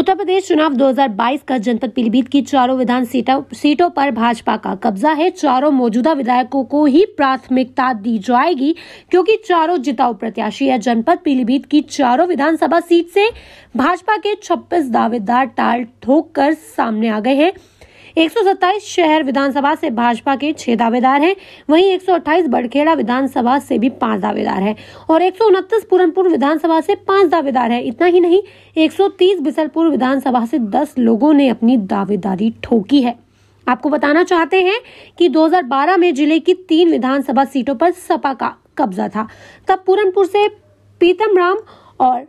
उत्तर प्रदेश चुनाव 2022 का जनपद पीलीभीत की चारों विधान सीटों पर भाजपा का कब्जा है चारों मौजूदा विधायकों को ही प्राथमिकता दी जाएगी क्योंकि चारों जिताऊ प्रत्याशी या जनपद पीलीभीत की चारों विधानसभा सीट से भाजपा के 26 दावेदार टाल ठोक कर सामने आ गए हैं एक शहर विधानसभा से भाजपा के छह दावेदार हैं वहीं 128 बड़खेड़ा विधानसभा से भी पांच दावेदार हैं और एक पूरनपुर विधानसभा से पांच दावेदार हैं इतना ही नहीं 130 बिसलपुर विधानसभा से 10 लोगों ने अपनी दावेदारी ठोकी है आपको बताना चाहते हैं कि 2012 में जिले की तीन विधानसभा सीटों पर सपा का कब्जा था तब पूरनपुर से पीतम राम और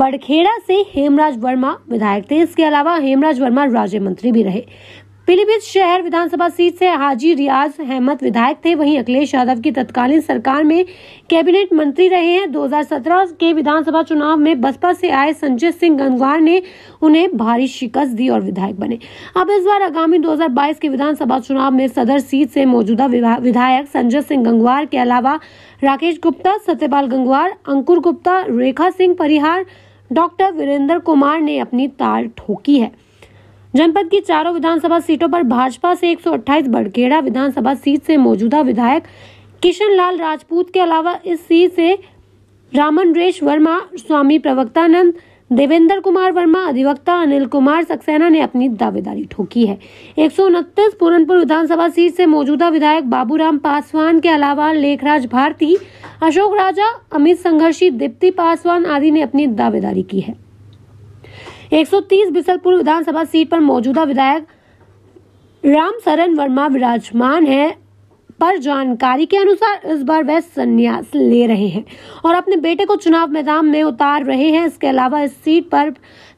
बड़खेड़ा से हेमराज वर्मा विधायक थे इसके अलावा हेमराज वर्मा राज्य मंत्री भी रहे पीलीभीत शहर विधानसभा सीट से हाजी रियाज अहमद विधायक थे वहीं अखिलेश यादव की तत्कालीन सरकार में कैबिनेट मंत्री रहे हैं 2017 के विधानसभा चुनाव में बसपा से आए संजय सिंह गंगवार ने उन्हें भारी शिकस्त दी और विधायक बने अब इस बार आगामी 2022 के विधानसभा चुनाव में सदर सीट से मौजूदा विधायक संजय सिंह गंगवार के अलावा राकेश गुप्ता सत्यपाल गंगवार अंकुर गुप्ता रेखा सिंह परिहार डॉक्टर वीरेंद्र कुमार ने अपनी ताल ठोकी है जनपद की चारों विधानसभा सीटों पर भाजपा से 128 बड़खेड़ा विधानसभा सीट से मौजूदा विधायक किशन लाल राजपूत के अलावा इस सीट से रेश वर्मा स्वामी प्रवक्तानंद देवेंद्र कुमार वर्मा अधिवक्ता अनिल कुमार सक्सेना ने अपनी दावेदारी ठोकी है एक पूरनपुर विधानसभा सीट से मौजूदा विधायक बाबूराम पासवान के अलावा लेखराज भारती अशोक राजा अमित संघर्षी दीप्ति पासवान आदि ने अपनी दावेदारी की है 130 बिसलपुर विधानसभा सीट पर मौजूदा विधायक राम शरण वर्मा विराजमान है पर जानकारी के अनुसार इस बार वह संन्यास ले रहे हैं और अपने बेटे को चुनाव मैदान में उतार रहे हैं इसके अलावा इस सीट पर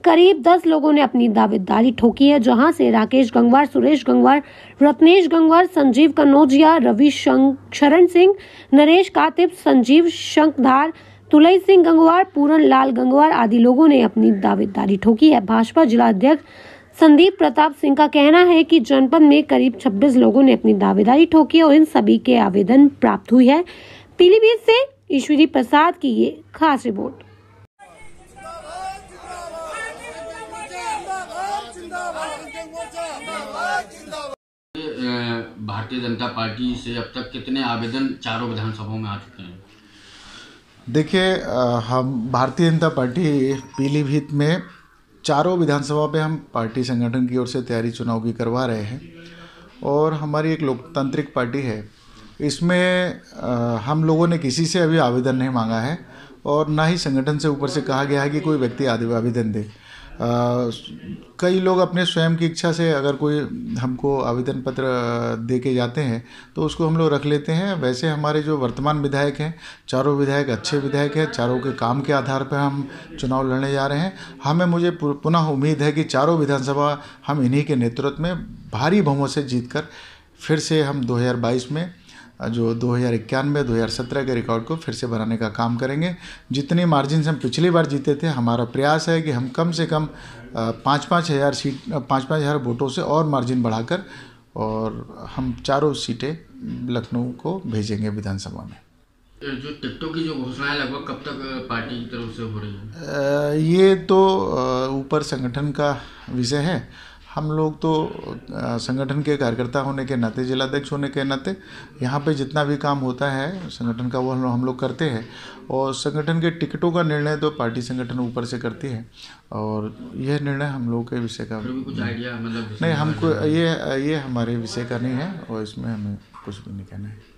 करीब दस लोगों ने अपनी दावेदारी ठोकी है जहां से राकेश गंगवार सुरेश गंगवार रत्नेश गंगवार संजीव कनौजिया रवि शरण सिंह नरेश कातिब संजीव शंखधार तुलई सिंह गंगवार पूरन लाल गंगवार आदि लोगों ने अपनी दावेदारी ठोकी है भाजपा जिलाध्यक्ष संदीप प्रताप सिंह का कहना है कि जनपद में करीब 26 लोगों ने अपनी दावेदारी ठोकी और इन सभी के आवेदन प्राप्त हुई है पीलीभीत से ईश्वरी प्रसाद की ये खास रिपोर्ट भारतीय जनता पार्टी से अब तक कितने आवेदन चारों विधानसभाओं में आ चुके हैं देखिए हम भारतीय जनता पार्टी पीलीभीत में चारों विधानसभा पे हम पार्टी संगठन की ओर से तैयारी चुनाव की करवा रहे हैं और हमारी एक लोकतांत्रिक पार्टी है इसमें हम लोगों ने किसी से अभी आवेदन नहीं मांगा है और ना ही संगठन से ऊपर से कहा गया है कि कोई व्यक्ति आवेदन दे कई लोग अपने स्वयं की इच्छा से अगर कोई हमको आवेदन पत्र दे के जाते हैं तो उसको हम लोग रख लेते हैं वैसे हमारे जो वर्तमान विधायक हैं चारों विधायक अच्छे विधायक हैं चारों के काम के आधार पर हम चुनाव लड़ने जा रहे हैं हमें मुझे पुनः उम्मीद है कि चारों विधानसभा हम इन्हीं के नेतृत्व में भारी बहुमत से जीत कर फिर से हम 2022 में जो दो हज़ार इक्यानवे दो हज़ार सत्रह के रिकॉर्ड को फिर से बनाने का काम करेंगे जितनी मार्जिन हम पिछली बार जीते थे हमारा प्रयास है कि हम कम से कम पाँच पाँच हज़ार सीट पाँच पाँच हज़ार वोटों से और मार्जिन बढ़ाकर और हम चारों सीटें लखनऊ को भेजेंगे विधानसभा में तो जो टिकटों की जो घोषणाएं लगभग कब तक पार्टी की तरफ से हो रही है ये तो ऊपर संगठन का विषय है हम लोग तो संगठन के कार्यकर्ता होने के नाते जिलाध्यक्ष होने के नाते यहाँ पे जितना भी काम होता है संगठन का वो हम लोग करते हैं और संगठन के टिकटों का निर्णय तो पार्टी संगठन ऊपर से करती है और यह निर्णय हम लोग के विषय का कुछ आइडिया मतलब नहीं हमको ये ये हमारे विषय का नहीं है और इसमें हमें कुछ भी नहीं कहना है